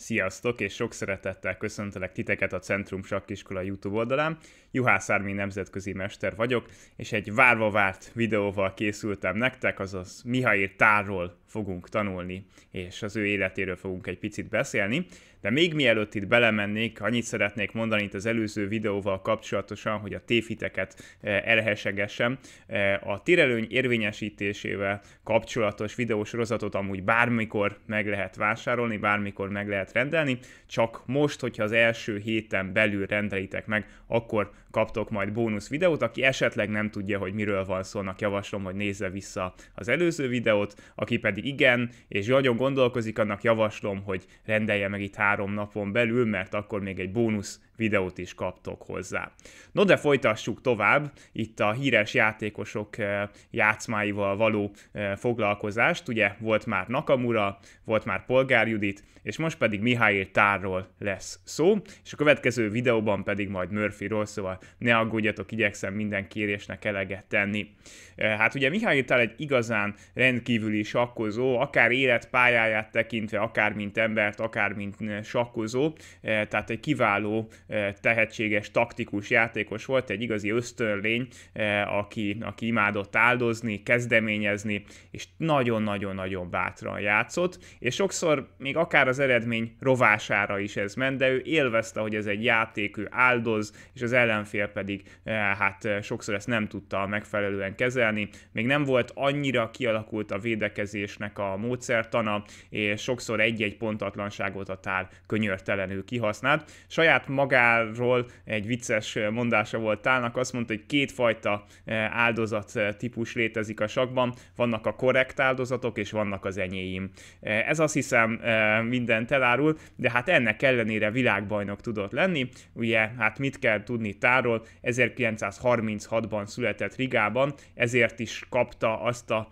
Sziasztok, és sok szeretettel köszöntelek titeket a Centrum Sakkiskola YouTube oldalán. Juhász Ármi nemzetközi mester vagyok, és egy várva várt videóval készültem nektek, azaz Mihail Tárról fogunk tanulni, és az ő életéről fogunk egy picit beszélni, de még mielőtt itt belemennék, annyit szeretnék mondani itt az előző videóval kapcsolatosan, hogy a tévhiteket eh, elhesegessem. Eh, a tirelőny érvényesítésével kapcsolatos videósorozatot amúgy bármikor meg lehet vásárolni, bármikor meg lehet rendelni, csak most, hogyha az első héten belül rendelitek meg, akkor kaptok majd bónusz videót. Aki esetleg nem tudja, hogy miről van szó, annak javaslom, hogy nézze vissza az előző videót, aki pedig igen, és nagyon gondolkozik, annak javaslom, hogy rendelje meg itt három napon belül, mert akkor még egy bónusz videót is kaptok hozzá. No de folytassuk tovább itt a híres játékosok eh, játszmáival való eh, foglalkozást. Ugye volt már Nakamura, volt már Polgár Judit, és most pedig Mihály Tárról lesz szó, és a következő videóban pedig majd Murphyról, szóval ne aggódjatok, igyekszem minden kérésnek eleget tenni. Eh, hát ugye Mihály Tár egy igazán rendkívüli sakkozó, akár életpályáját tekintve, akár mint embert, akár mint sakkozó, tehát egy kiváló Eh, tehetséges, taktikus játékos volt, egy igazi ösztönlény, eh, aki, aki imádott áldozni, kezdeményezni, és nagyon-nagyon-nagyon bátran játszott, és sokszor még akár az eredmény rovására is ez ment, de ő élvezte, hogy ez egy játék, ő áldoz, és az ellenfél pedig eh, hát sokszor ezt nem tudta megfelelően kezelni, még nem volt annyira kialakult a védekezésnek a módszertana, és sokszor egy-egy pontatlanságot a tál könyörtelenül kihasznált. Saját magát magáról egy vicces mondása volt Tálnak, azt mondta, hogy kétfajta áldozat típus létezik a sakban, vannak a korrekt áldozatok, és vannak az enyéim. Ez azt hiszem mindent elárul, de hát ennek ellenére világbajnok tudott lenni, ugye hát mit kell tudni Táról, 1936-ban született Rigában, ezért is kapta azt a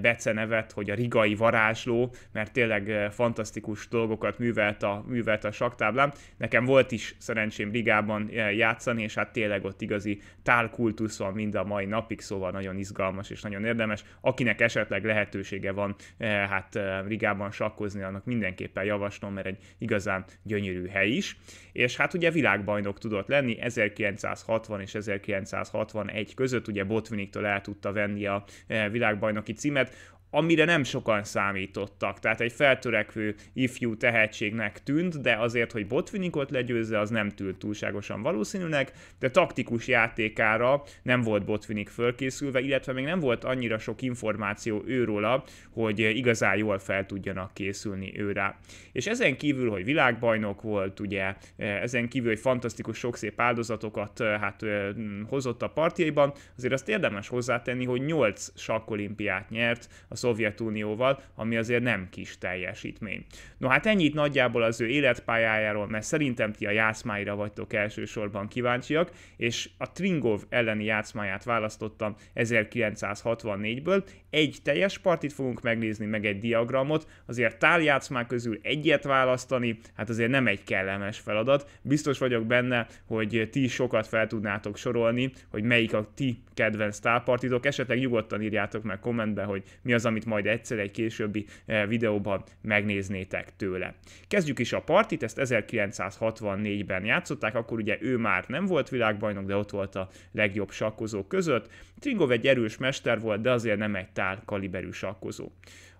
becenevet, hogy a rigai varázsló, mert tényleg fantasztikus dolgokat művelt a, művelt a saktáblán. Nekem volt is szerencsé szerencsém ligában eh, játszani, és hát tényleg ott igazi tálkultusz van mind a mai napig, szóval nagyon izgalmas és nagyon érdemes. Akinek esetleg lehetősége van eh, hát ligában eh, sakkozni, annak mindenképpen javaslom, mert egy igazán gyönyörű hely is. És hát ugye világbajnok tudott lenni 1960 és 1961 között, ugye Botviniktől el tudta venni a világbajnoki címet, amire nem sokan számítottak. Tehát egy feltörekvő ifjú tehetségnek tűnt, de azért, hogy Botvinikot legyőzze, az nem tűnt túlságosan valószínűnek, de taktikus játékára nem volt Botvinik fölkészülve, illetve még nem volt annyira sok információ őróla, hogy igazán jól fel tudjanak készülni őrá. És ezen kívül, hogy világbajnok volt, ugye, ezen kívül, hogy fantasztikus sok szép áldozatokat eh, hát, eh, hozott a partjaiban, azért azt érdemes hozzátenni, hogy 8 sakkolimpiát nyert, az Szovjetunióval, ami azért nem kis teljesítmény. No hát ennyit nagyjából az ő életpályájáról, mert szerintem ti a játszmáira vagytok elsősorban kíváncsiak, és a Tringov elleni játszmáját választottam 1964-ből. Egy teljes partit fogunk megnézni, meg egy diagramot, azért táljátszmák közül egyet választani, hát azért nem egy kellemes feladat. Biztos vagyok benne, hogy ti sokat fel tudnátok sorolni, hogy melyik a ti kedvenc tálpartitok, esetleg nyugodtan írjátok meg kommentbe, hogy mi az, ami amit majd egyszer egy későbbi eh, videóban megnéznétek tőle. Kezdjük is a partit, ezt 1964-ben játszották, akkor ugye ő már nem volt világbajnok, de ott volt a legjobb sakkozó között. Tringov egy erős mester volt, de azért nem egy tál kaliberű sakkozó.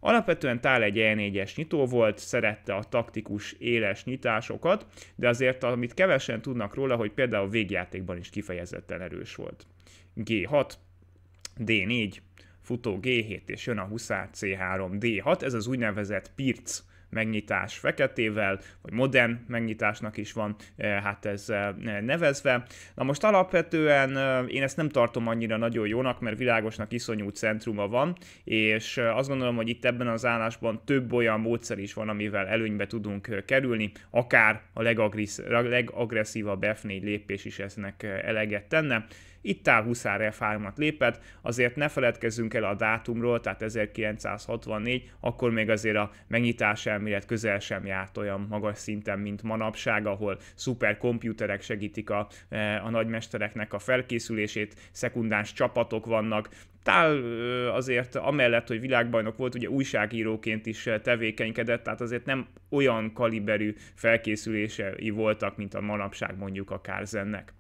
Alapvetően Tál egy E4-es nyitó volt, szerette a taktikus éles nyitásokat, de azért amit kevesen tudnak róla, hogy például a végjátékban is kifejezetten erős volt. G6, D4, futó G7, és jön a Huszár C3, D6, ez az úgynevezett pirc megnyitás feketével, vagy modern megnyitásnak is van eh, hát ez eh, nevezve. Na most alapvetően eh, én ezt nem tartom annyira nagyon jónak, mert világosnak iszonyú centruma van, és azt gondolom, hogy itt ebben az állásban több olyan módszer is van, amivel előnybe tudunk kerülni, akár a legagresszívabb F4 lépés is eznek eleget tenne. Itt áll Huszár f lépett, azért ne feledkezzünk el a dátumról, tehát 1964, akkor még azért a megnyitás elmélet közel sem járt olyan magas szinten, mint manapság, ahol szuperkomputerek segítik a, e, a nagymestereknek a felkészülését, szekundáns csapatok vannak, Tál azért amellett, hogy világbajnok volt, ugye újságíróként is e, tevékenykedett, tehát azért nem olyan kaliberű felkészülései voltak, mint a manapság mondjuk a Kárzennek.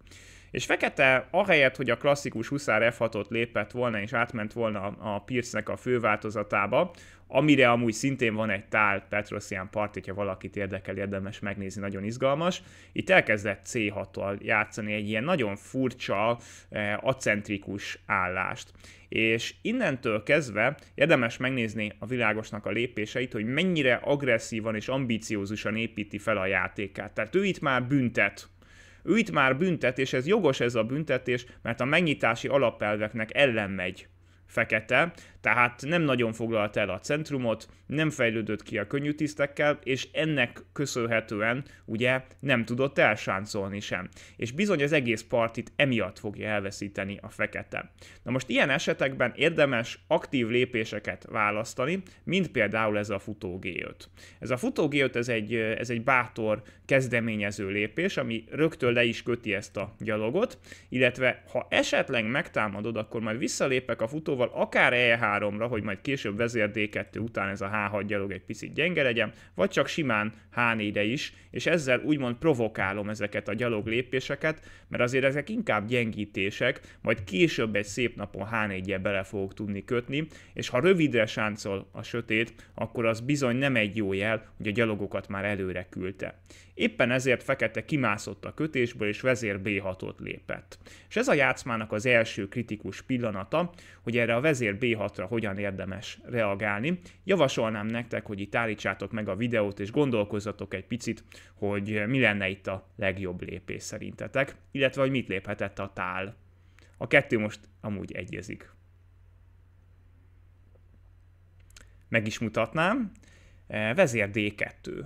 És Fekete, ahelyett, hogy a klasszikus huszár f lépett volna és átment volna a Pierce-nek a főváltozatába, amire amúgy szintén van egy tál Petrosian part, hogyha valakit érdekel, érdemes megnézni, nagyon izgalmas. Itt elkezdett C6-tal játszani egy ilyen nagyon furcsa, eh, acentrikus állást. És innentől kezdve érdemes megnézni a világosnak a lépéseit, hogy mennyire agresszívan és ambíciózusan építi fel a játékát. Tehát ő itt már büntet ő itt már büntet, és ez jogos ez a büntetés, mert a megnyitási alapelveknek ellen megy fekete, tehát nem nagyon foglalta el a centrumot, nem fejlődött ki a könnyű tisztekkel, és ennek köszönhetően ugye nem tudott elsáncolni sem. És bizony az egész partit emiatt fogja elveszíteni a fekete. Na most ilyen esetekben érdemes aktív lépéseket választani, mint például ez a futó G5. Ez a futó G5 ez egy, ez egy bátor kezdeményező lépés, ami rögtön le is köti ezt a gyalogot, illetve ha esetleg megtámadod, akkor majd visszalépek a futóval akár EH H3-ra, hogy majd később vezér D2 után ez a H6 gyalog egy picit gyenge legyen, vagy csak simán H4-re is, és ezzel úgymond provokálom ezeket a gyalog lépéseket, mert azért ezek inkább gyengítések, majd később egy szép napon H4-je bele fogok tudni kötni, és ha rövidre sáncol a sötét, akkor az bizony nem egy jó jel, hogy a gyalogokat már előre küldte. Éppen ezért fekete kimászott a kötésből, és vezér B6-ot lépett. És ez a játszmának az első kritikus pillanata, hogy erre a vezér B6-ra piacra hogyan érdemes reagálni. Javasolnám nektek, hogy itt állítsátok meg a videót, és gondolkozzatok egy picit, hogy mi lenne itt a legjobb lépés szerintetek, illetve hogy mit léphetett a tál. A kettő most amúgy egyezik. Meg is mutatnám. Vezér D2.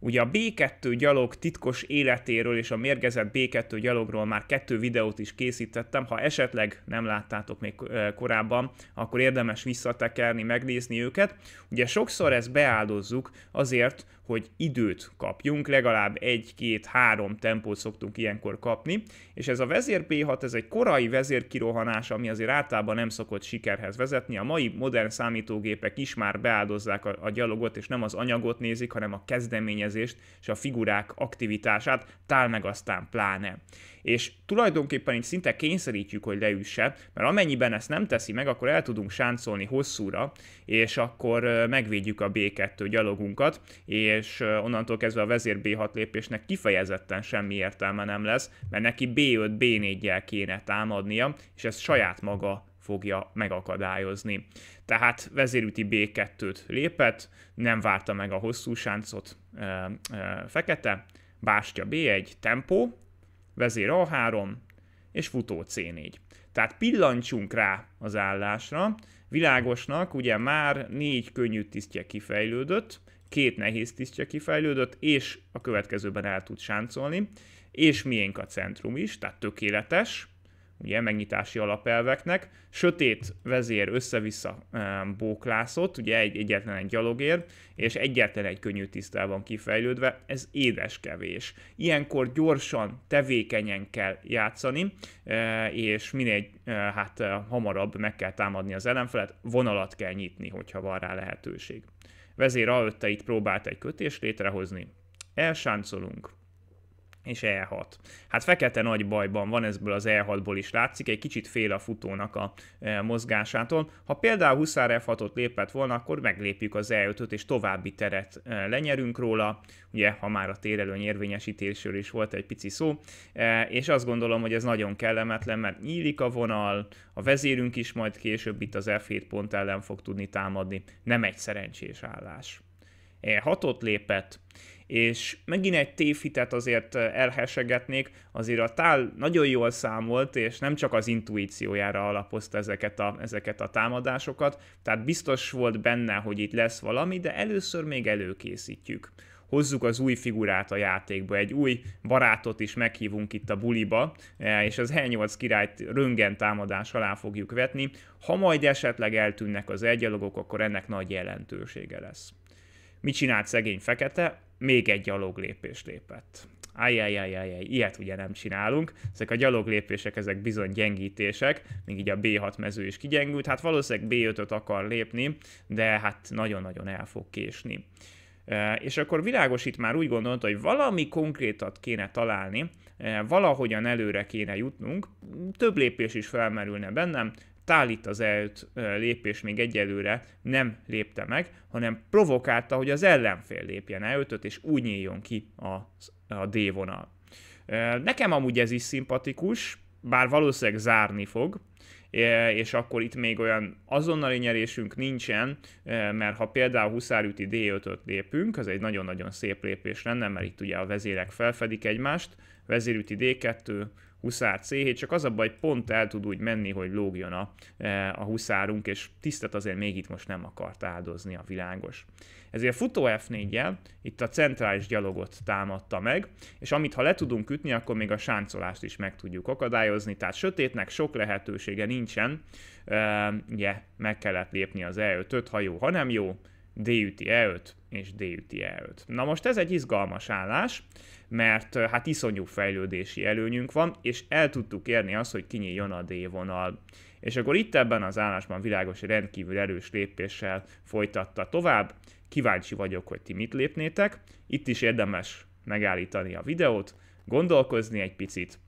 Ugye a B2 gyalog titkos életéről és a mérgezett B2 gyalogról már kettő videót is készítettem, ha esetleg nem láttátok még korábban, akkor érdemes visszatekerni, megnézni őket. Ugye sokszor ezt beáldozzuk azért, hogy időt kapjunk, legalább egy-két-három tempót szoktunk ilyenkor kapni, és ez a vezér b 6 ez egy korai vezérkirohanás, ami azért általában nem szokott sikerhez vezetni. A mai modern számítógépek is már beáldozzák a, a gyalogot, és nem az anyagot nézik, hanem a kezdeményezést és a figurák aktivitását, tál meg aztán pláne és tulajdonképpen itt szinte kényszerítjük, hogy leüsse, mert amennyiben ezt nem teszi meg, akkor el tudunk sáncolni hosszúra, és akkor megvédjük a B2 gyalogunkat, és és onnantól kezdve a vezér B6 lépésnek kifejezetten semmi értelme nem lesz, mert neki B5, B4-jel kéne támadnia, és ezt saját maga fogja megakadályozni. Tehát vezérüti B2-t lépett, nem várta meg a hosszú sáncot e, e, fekete, bástya B1, tempó, vezér A3, és futó C4. Tehát pillancsunk rá az állásra, világosnak ugye már négy könnyű tisztje kifejlődött, két nehéz tisztje kifejlődött, és a következőben el tud sáncolni, és miénk a centrum is, tehát tökéletes, ugye megnyitási alapelveknek, sötét vezér össze-vissza e, bóklászott, ugye egy, egyetlen egy gyalogér, és egyetlen egy könnyű tisztel van kifejlődve, ez édes kevés. Ilyenkor gyorsan, tevékenyen kell játszani, e, és minél e, hát hamarabb meg kell támadni az ellenfelet, vonalat kell nyitni, hogyha van rá lehetőség vezér a próbált egy kötést létrehozni. Elsáncolunk, és E6. Hát Fekete nagy bajban van, ezből az E6-ból is látszik, egy kicsit fél a futónak a e, mozgásától. Ha például Huszár F6-ot lépett volna, akkor meglépjük az E5-öt, és további teret e, lenyerünk róla, ugye, ha már a térelőny érvényesítésről is volt egy pici szó, e, és azt gondolom, hogy ez nagyon kellemetlen, mert nyílik a vonal, a vezérünk is majd később itt az F7 pont ellen fog tudni támadni, nem egy szerencsés állás. E6-ot lépett, és megint egy tévhitet azért e, elhesegetnék, azért a tál nagyon jól számolt, és nem csak az intuíciójára alapozta ezeket a, ezeket a támadásokat, tehát biztos volt benne, hogy itt lesz valami, de először még előkészítjük hozzuk az új figurát a játékba, egy új barátot is meghívunk itt a buliba, e, és az E8 királyt röngen támadás alá fogjuk vetni. Ha majd esetleg eltűnnek az egyalogok, akkor ennek nagy jelentősége lesz. Mit csinált szegény fekete? Még egy gyaloglépést lépett. Ajjajajajaj, ilyet ugye nem csinálunk. Ezek a gyaloglépések, ezek bizony gyengítések, még így a B6 mező is kigyengült. Hát valószínűleg B5-öt akar lépni, de hát nagyon-nagyon el fog késni. És akkor világosít már úgy gondolta, hogy valami konkrétat kéne találni, valahogyan előre kéne jutnunk, több lépés is felmerülne bennem, Tálit az előtt lépés még egyelőre nem lépte meg, hanem provokálta, hogy az ellenfél lépjen előtöt, és úgy nyíljon ki a, a D vonal. Nekem amúgy ez is szimpatikus, bár valószínűleg zárni fog, és akkor itt még olyan azonnali nyerésünk nincsen, mert ha például Huszárüti D5-öt lépünk, az egy nagyon-nagyon szép lépés lenne, mert itt ugye a vezérek felfedik egymást, vezérüti D2, Huszár C7, csak az a baj, hogy pont el tud úgy menni, hogy lógjon a, e, a huszárunk, és tisztet azért még itt most nem akart áldozni a világos. Ezért futó f 4 itt a centrális gyalogot támadta meg, és amit ha le tudunk ütni, akkor még a sáncolást is meg tudjuk akadályozni, tehát sötétnek sok lehetősége nincsen, e, ugye, meg kellett lépni az E5-öt, ha jó, ha nem jó, D üti E5 és D üti E5. Na most ez egy izgalmas állás, mert hát iszonyú fejlődési előnyünk van, és el tudtuk érni azt, hogy kinyíljon a D-vonal. És akkor itt ebben az állásban világos rendkívül erős lépéssel folytatta tovább. Kíváncsi vagyok, hogy ti mit lépnétek. Itt is érdemes megállítani a videót, gondolkozni egy picit,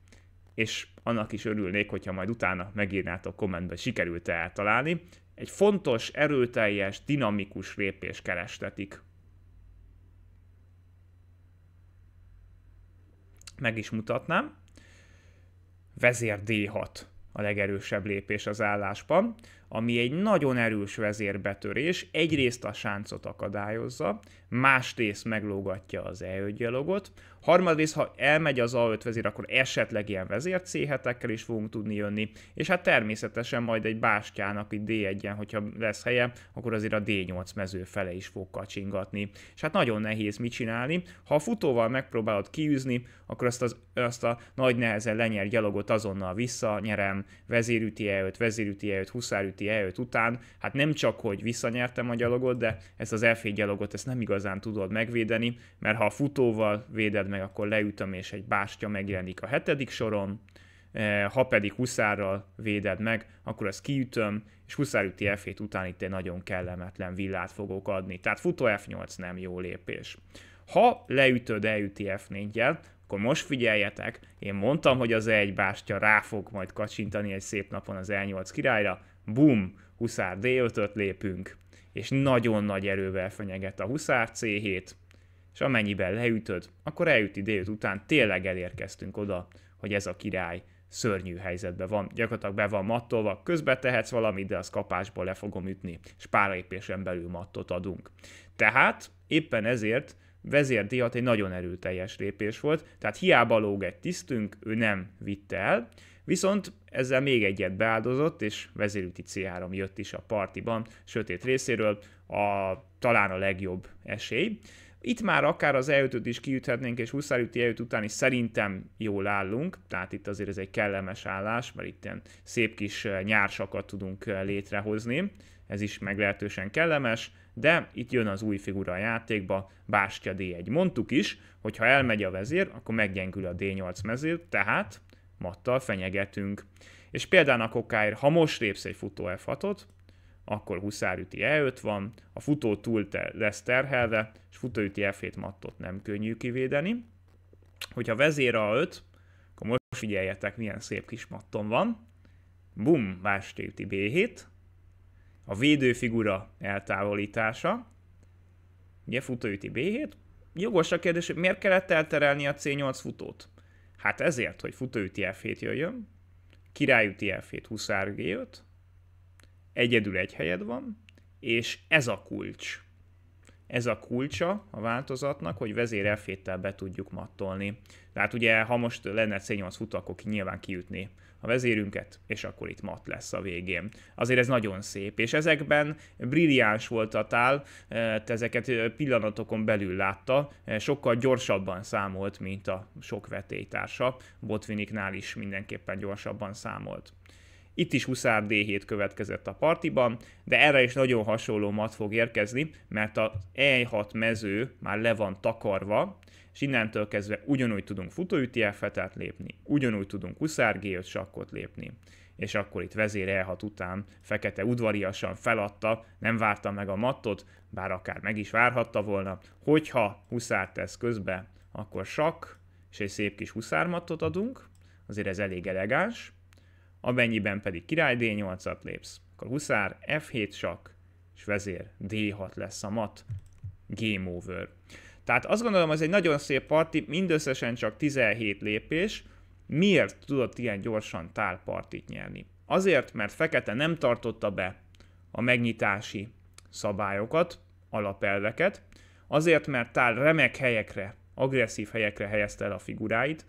és annak is örülnék, hogyha majd utána megírnátok kommentbe, sikerült-e eltalálni. Egy fontos, erőteljes, dinamikus lépés kerestetik. meg is mutatnám. Vezér D6 a legerősebb lépés az állásban ami egy nagyon erős vezérbetörés, egyrészt a sáncot akadályozza, másrészt meglógatja az E5 gyalogot, harmadrészt, ha elmegy az A5 vezér, akkor esetleg ilyen vezér c is fogunk tudni jönni, és hát természetesen majd egy bástyának itt D1-en, hogyha lesz helye, akkor azért a D8 mező fele is fog kacsingatni. És hát nagyon nehéz mit csinálni, ha a futóval megpróbálod kiűzni, akkor azt, az, azt a nagy nehezen lenyer gyalogot azonnal visszanyerem, vezérüti E5, vezérüti E5, huszárüti nemzeti eljövet után, hát nem csak, hogy visszanyertem a gyalogot, de ezt az f gyalogot ezt nem igazán tudod megvédeni, mert ha a futóval véded meg, akkor leütöm és egy bástya megjelenik a hetedik soron, eh, ha pedig huszárral véded meg, akkor ezt kiütöm, és huszárüti elfét után itt egy nagyon kellemetlen villát fogok adni. Tehát futó F8 nem jó lépés. Ha leütöd elüti f 4 akkor most figyeljetek, én mondtam, hogy az E1 bástya rá fog majd kacsintani egy szép napon az E8 királyra, bum, huszár D5-öt lépünk, és nagyon nagy erővel fenyeget a huszár C7, és amennyiben leütöd, akkor elüti d után tényleg elérkeztünk oda, hogy ez a király szörnyű helyzetben van. Gyakorlatilag be van mattolva, közbe tehetsz valamit, de az kapásból le fogom ütni, és pár lépésen belül mattot adunk. Tehát éppen ezért vezér d egy nagyon erőteljes lépés volt, tehát hiába lóg egy tisztünk, ő nem vitte el, Viszont ezzel még egyet beáldozott, és vezérüti C3 jött is a partiban, sötét részéről, a, talán a legjobb esély. Itt már akár az e is kiüthetnénk, és Huszárüti e után is szerintem jól állunk, tehát itt azért ez egy kellemes állás, mert itt ilyen szép kis eh, nyársakat tudunk eh, létrehozni, ez is meglehetősen kellemes, de itt jön az új figura a játékba, Bástya D1. Mondtuk is, hogy ha elmegy a vezér, akkor meggyengül a D8 mezőt, tehát mattal fenyegetünk. És példának okáért, ha most lépsz egy futó f akkor huszárüti E5 van, a futó túl te- lesz terhelve, és futóüti f mattot nem könnyű kivédeni. Hogyha vezér A5, akkor most figyeljetek, milyen szép kis matton van. Bum, Vásté B7, a védőfigura eltávolítása, ugye futóüti B7, jogos a kérdés, hogy miért kellett elterelni a C8 futót? Hát ezért, hogy futóüti F7 jöjjön, királyüti F7, g egyedül egy helyed van, és ez a kulcs. Ez a kulcsa a változatnak, hogy vezér f be tudjuk mattolni. Tehát ugye, ha most lenne C8 futó, akkor ki nyilván kiütni a vezérünket, és akkor itt mat lesz a végén. Azért ez nagyon szép, és ezekben brilliáns volt a tál, e, ezeket e, pillanatokon belül látta, e, sokkal gyorsabban számolt, mint a sok vetélytársa, Botviniknál is mindenképpen gyorsabban számolt. Itt is Huszár D7 következett a partiban, de erre is nagyon hasonló mat fog érkezni, mert a E6 mező már le van takarva, és innentől kezdve ugyanúgy tudunk futóüti elfetát lépni, ugyanúgy tudunk Huszár G5 sakkot lépni és akkor itt vezér E6 után fekete udvariasan feladta, nem várta meg a mattot, bár akár meg is várhatta volna, hogyha huszár tesz közbe, akkor sak, és egy szép kis huszármattot adunk, azért ez elég elegáns, amennyiben pedig király D8-at lépsz, akkor huszár, F7 sak, és vezér D6 lesz a mat, game over. Tehát azt gondolom, ez egy nagyon szép parti, mindösszesen csak 17 lépés. Miért tudott ilyen gyorsan tálpartit nyerni? Azért, mert Fekete nem tartotta be a megnyitási szabályokat, alapelveket, azért, mert Tál remek helyekre, agresszív helyekre helyezte el a figuráit,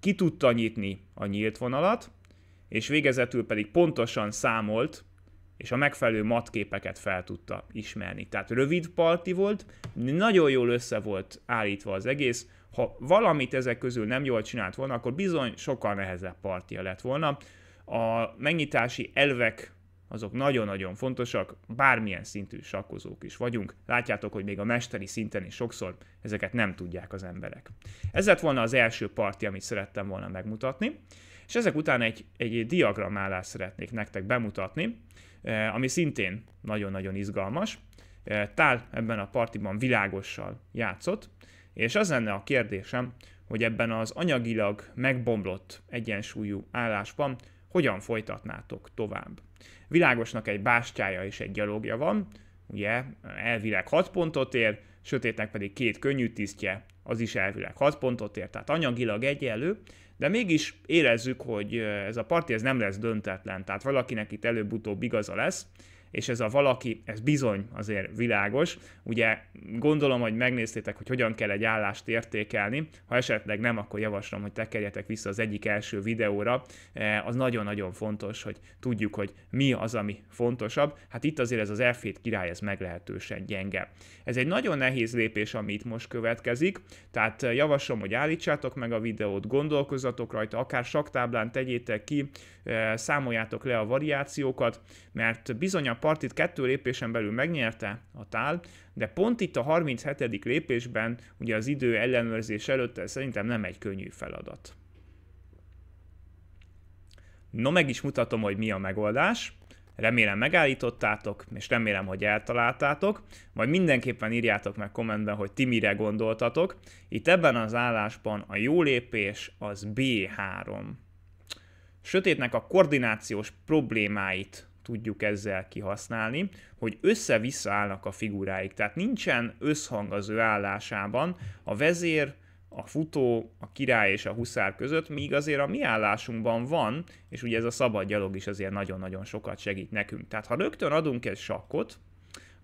ki tudta nyitni a nyílt vonalat, és végezetül pedig pontosan számolt, és a megfelelő matképeket fel tudta ismerni. Tehát rövid parti volt, nagyon jól össze volt állítva az egész, ha valamit ezek közül nem jól csinált volna, akkor bizony sokkal nehezebb partia lett volna. A megnyitási elvek azok nagyon-nagyon fontosak, bármilyen szintű sakkozók is vagyunk. Látjátok, hogy még a mesteri szinten is sokszor ezeket nem tudják az emberek. Ez lett volna az első parti, amit szerettem volna megmutatni. És ezek után egy, egy diagramálást szeretnék nektek bemutatni, eh, ami szintén nagyon-nagyon izgalmas. Eh, Tál ebben a partiban világossal játszott, és az lenne a kérdésem, hogy ebben az anyagilag megbomlott egyensúlyú állásban hogyan folytatnátok tovább. Világosnak egy bástyája és egy gyalogja van, ugye elvileg 6 pontot ér, sötétnek pedig két könnyű tisztje, az is elvileg 6 pontot ért, tehát anyagilag egyenlő, de mégis érezzük, hogy ez a parti ez nem lesz döntetlen, tehát valakinek itt előbb-utóbb igaza lesz, és ez a valaki, ez bizony azért világos. Ugye gondolom, hogy megnéztétek, hogy hogyan kell egy állást értékelni. Ha esetleg nem, akkor javaslom, hogy tekerjetek vissza az egyik első videóra. E, az nagyon-nagyon fontos, hogy tudjuk, hogy mi az, ami fontosabb. Hát itt azért ez az F7 király, ez meglehetősen gyenge. Ez egy nagyon nehéz lépés, amit most következik, tehát e, javaslom, hogy állítsátok meg a videót, gondolkozzatok rajta, akár saktáblán tegyétek ki, e, számoljátok le a variációkat, mert bizony a partit kettő lépésen belül megnyerte a tál, de pont itt a 37. lépésben, ugye az idő ellenőrzés előtt, ez szerintem nem egy könnyű feladat. No, meg is mutatom, hogy mi a megoldás. Remélem megállítottátok, és remélem, hogy eltaláltátok. Majd mindenképpen írjátok meg kommentben, hogy ti mire gondoltatok. Itt ebben az állásban a jó lépés az B3. Sötétnek a koordinációs problémáit tudjuk ezzel kihasználni, hogy össze-vissza állnak a figuráik, tehát nincsen összhang az ő állásában, a vezér, a futó, a király és a huszár között, míg azért a mi állásunkban van, és ugye ez a szabad gyalog is azért nagyon-nagyon sokat segít nekünk. Tehát ha rögtön adunk egy sakkot,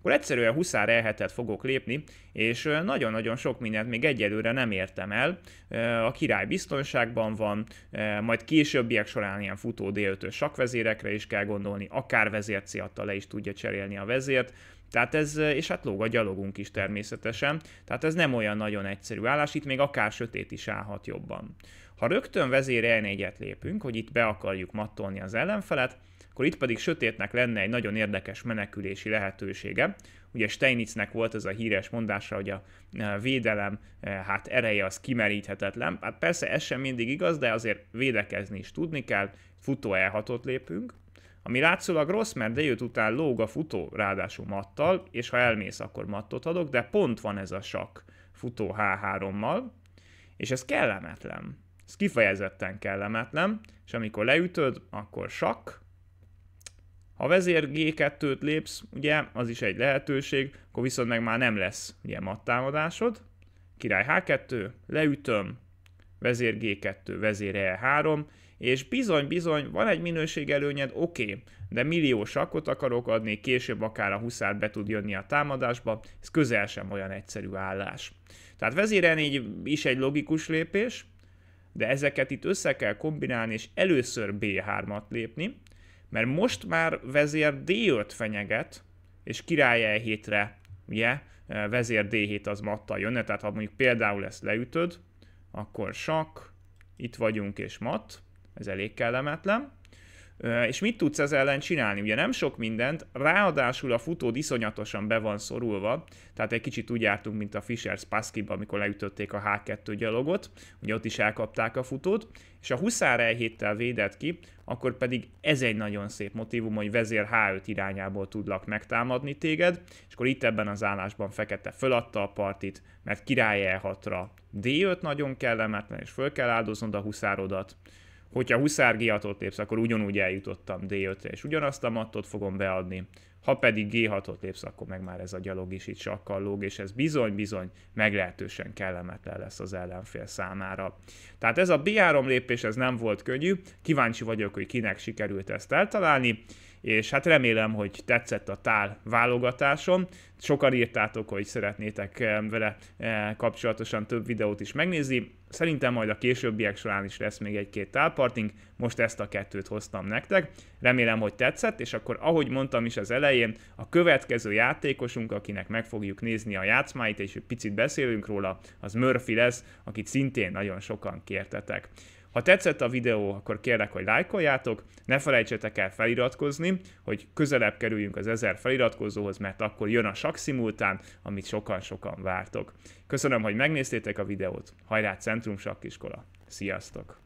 akkor egyszerűen huszár elhetet fogok lépni, és nagyon-nagyon sok mindent még egyelőre nem értem el. A király biztonságban van, majd későbbiek során ilyen futó d sakvezérekre is kell gondolni, akár vezércéatta le is tudja cserélni a vezért, tehát ez, és hát lóg a gyalogunk is természetesen, tehát ez nem olyan nagyon egyszerű állás, itt még akár sötét is állhat jobban. Ha rögtön vezér e lépünk, hogy itt be akarjuk mattolni az ellenfelet, akkor itt pedig sötétnek lenne egy nagyon érdekes menekülési lehetősége. Ugye Steinitznek volt az a híres mondása, hogy a e, védelem e, hát ereje az kimeríthetetlen. Hát persze ez sem mindig igaz, de azért védekezni is tudni kell, futó elhatott lépünk, ami látszólag rossz, mert jött után lóg a futó, ráadásul mattal, és ha elmész, akkor mattot adok, de pont van ez a sak futó H3-mal, és ez kellemetlen. Ez kifejezetten kellemetlen, és amikor leütöd, akkor sak, ha vezér G2-t lépsz, ugye, az is egy lehetőség, akkor viszont meg már nem lesz ugye mattámadásod. Király H2, leütöm, vezér G2, vezér E3, és bizony-bizony van egy minőségelőnyed, oké, okay, de millió sakot akarok adni, később akár a huszár be tud jönni a támadásba, ez közel sem olyan egyszerű állás. Tehát vezéren így is egy logikus lépés, de ezeket itt össze kell kombinálni, és először B3-at lépni, mert most már vezér D5 fenyeget, és király E7-re, ugye, e, vezér D7 az Matta, jönne, tehát ha mondjuk például ezt leütöd, akkor sak, itt vagyunk és mat, ez elég kellemetlen. És mit tudsz ez ellen csinálni? Ugye nem sok mindent, ráadásul a futó iszonyatosan be van szorulva, tehát egy kicsit úgy jártunk, mint a fisher spassky amikor leütötték a H2 gyalogot, ugye ott is elkapták a futót, és a huszár elhéttel védett ki, akkor pedig ez egy nagyon szép motivum, hogy vezér H5 irányából tudlak megtámadni téged, és akkor itt ebben az állásban fekete föladta a partit, mert király E6-ra D5 nagyon kellemetlen, és föl kell áldoznod a huszárodat, Hogyha Huszár G6-ot lépsz, akkor ugyanúgy eljutottam D5-re, és ugyanazt a mattot fogom beadni. Ha pedig G6-ot lépsz, akkor meg már ez a gyalog is itt sakkal lóg, és ez bizony-bizony meglehetősen kellemetlen lesz az ellenfél számára. Tehát ez a B3 lépés, ez nem volt könnyű, kíváncsi vagyok, hogy kinek sikerült ezt eltalálni és hát remélem, hogy tetszett a tál válogatásom. Sokan írtátok, hogy szeretnétek eh, vele eh, kapcsolatosan több videót is megnézni. Szerintem majd a későbbiek során is lesz még egy-két tálparting, most ezt a kettőt hoztam nektek. Remélem, hogy tetszett, és akkor ahogy mondtam is az elején, a következő játékosunk, akinek meg fogjuk nézni a játszmáit, és egy picit beszélünk róla, az Murphy lesz, akit szintén nagyon sokan kértetek. Ha tetszett a videó, akkor kérlek, hogy lájkoljátok, ne felejtsetek el feliratkozni, hogy közelebb kerüljünk az ezer feliratkozóhoz, mert akkor jön a sakszimultán, amit sokan-sokan vártok. Köszönöm, hogy megnéztétek a videót. Hajrá Centrum Sakkiskola! Sziasztok!